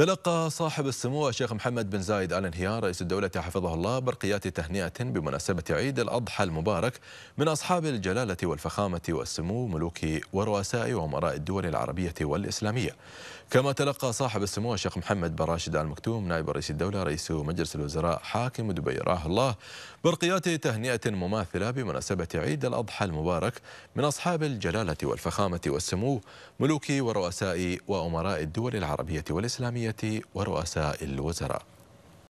تلقى صاحب السمو الشيخ محمد بن زايد آل نهيان رئيس الدولة حفظه الله برقيات تهنئة بمناسبة عيد الأضحى المبارك من أصحاب الجلالة والفخامة والسمو ملوك ورؤساء وأمراء الدول العربية والإسلامية كما تلقى صاحب السمو الشيخ محمد بن راشد آل مكتوم نائب رئيس الدولة رئيس مجلس الوزراء حاكم دبي راه الله برقيات تهنئة مماثلة بمناسبة عيد الأضحى المبارك من أصحاب الجلالة والفخامة والسمو ملوك ورؤساء وأمراء الدول العربية والإسلامية ورؤساء الوزراء